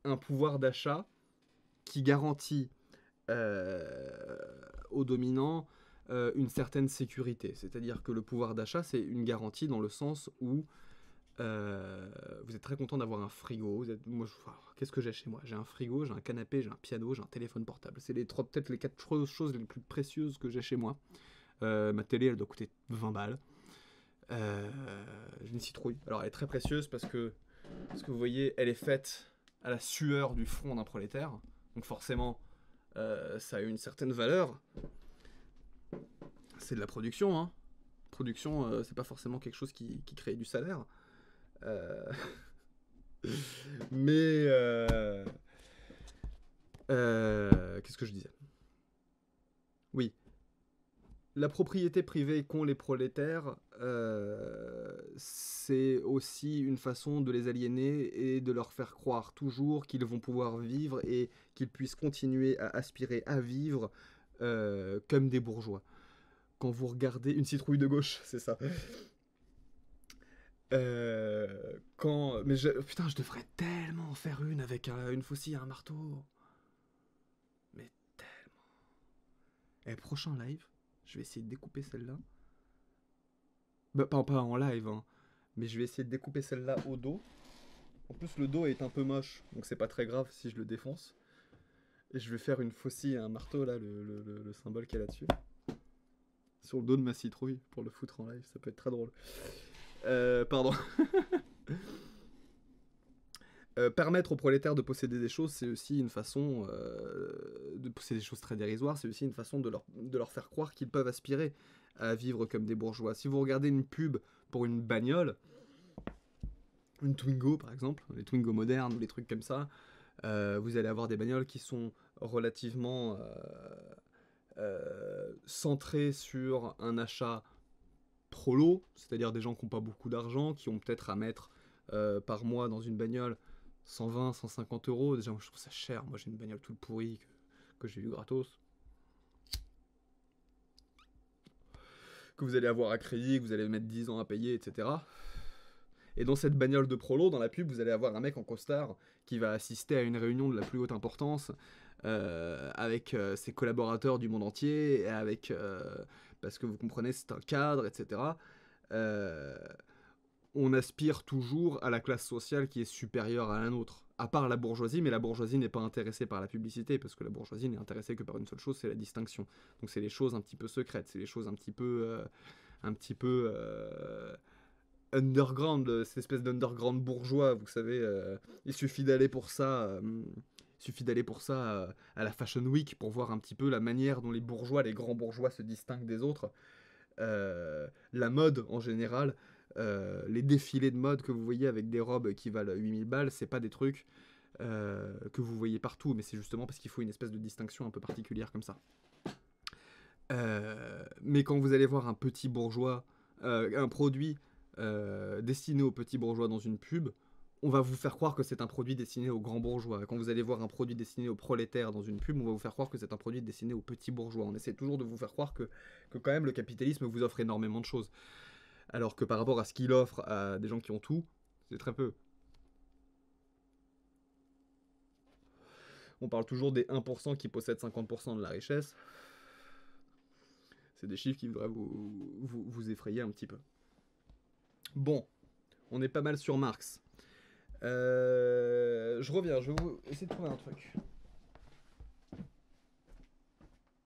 [SPEAKER 1] un pouvoir d'achat qui garantit euh, aux dominants une certaine sécurité. C'est-à-dire que le pouvoir d'achat, c'est une garantie dans le sens où euh, vous êtes très content d'avoir un frigo. Vous êtes, moi, qu'est-ce que j'ai chez moi J'ai un frigo, j'ai un canapé, j'ai un piano, j'ai un téléphone portable. C'est les trois, peut-être les quatre choses les plus précieuses que j'ai chez moi. Euh, ma télé, elle doit coûter 20 balles. Euh, j'ai une citrouille. Alors, elle est très précieuse parce que, ce que vous voyez, elle est faite à la sueur du front d'un prolétaire. Donc, forcément, euh, ça a une certaine valeur. C'est de la production, hein. Production, c'est pas forcément quelque chose qui crée du salaire. Euh, <laughs> mais euh, euh, qu'est-ce que je disais Oui, la propriété privée qu'ont les prolétaires, c'est aussi une façon de les aliéner et de leur faire croire toujours qu'ils vont pouvoir vivre et qu'ils puissent continuer à aspirer à vivre comme des bourgeois. Quand vous regardez une citrouille de gauche, <laughs> c'est ça. Euh, quand. Mais je... putain, je devrais tellement en faire une avec une faucille et un marteau. Mais tellement. Et eh, prochain live, je vais essayer de découper celle-là. Bah, pas, en live, hein. Mais je vais essayer de découper celle-là au dos. En plus, le dos est un peu moche, donc c'est pas très grave si je le défonce. Et je vais faire une faucille et un marteau, là, le, symbole qui est là-dessus. Sur le dos de ma citrouille, pour le foutre en live, ça peut être très drôle. Euh, pardon. <laughs> Euh, permettre aux prolétaires de posséder des choses, c'est aussi une façon euh, de posséder des choses très dérisoires, c'est aussi une façon de leur, faire croire qu'ils peuvent aspirer à vivre comme des bourgeois. Si vous regardez une pub pour une bagnole, une Twingo par exemple, les Twingo modernes ou les trucs comme ça, vous allez avoir des bagnoles qui sont relativement centrées sur un achat Prolo, c'est-à-dire des gens qui n'ont pas beaucoup d'argent, qui ont peut-être à mettre euh, par mois dans une bagnole 120, 150 euros. Déjà, moi, je trouve ça cher. Moi, j'ai une bagnole toute pourrie que, que j'ai eu gratos. Que vous allez avoir à crédit, que vous allez mettre 10 ans à payer, etc. Et dans cette bagnole de prolo, dans la pub, vous allez avoir un mec en costard qui va assister à une réunion de la plus haute importance euh, avec euh, ses collaborateurs du monde entier, et avec, euh, parce que vous comprenez, c'est un cadre, etc. on aspire toujours à la classe sociale qui est supérieure à la nôtre à part la bourgeoisie, mais la bourgeoisie n'est pas intéressée par la publicité, parce que la bourgeoisie n'est intéressée que par une seule chose, c'est la distinction. Donc c'est les choses un petit peu secrètes, c'est les choses un petit peu... un petit peu... underground, cette espèce d'underground bourgeois, vous savez, il suffit d'aller pour ça Suffit d'aller pour ça euh, à la Fashion Week pour voir un petit peu la manière dont les bourgeois, les grands bourgeois se distinguent des autres. Euh, la mode en général, euh, les défilés de mode que vous voyez avec des robes qui valent 8000 balles, c'est pas des trucs que vous voyez partout, mais c'est justement parce qu'il faut une espèce de distinction un peu particulière comme ça. mais quand vous allez voir un petit bourgeois, un produit destiné aux petits bourgeois dans une pub, on va vous faire croire que c'est un produit destiné aux grands bourgeois. Quand vous allez voir un produit destiné aux prolétaires dans une pub, on va vous faire croire que c'est un produit destiné aux petits bourgeois. On essaie toujours de vous faire croire que, quand même le capitalisme vous offre énormément de choses. Alors que par rapport à ce qu'il offre à des gens qui ont tout, c'est très peu. On parle toujours des 1% qui possèdent 50% de la richesse. C'est des chiffres qui voudraient vous effrayer un petit peu. Bon, on est pas mal sur Marx. Euh, je reviens, je vais essayer de trouver un truc.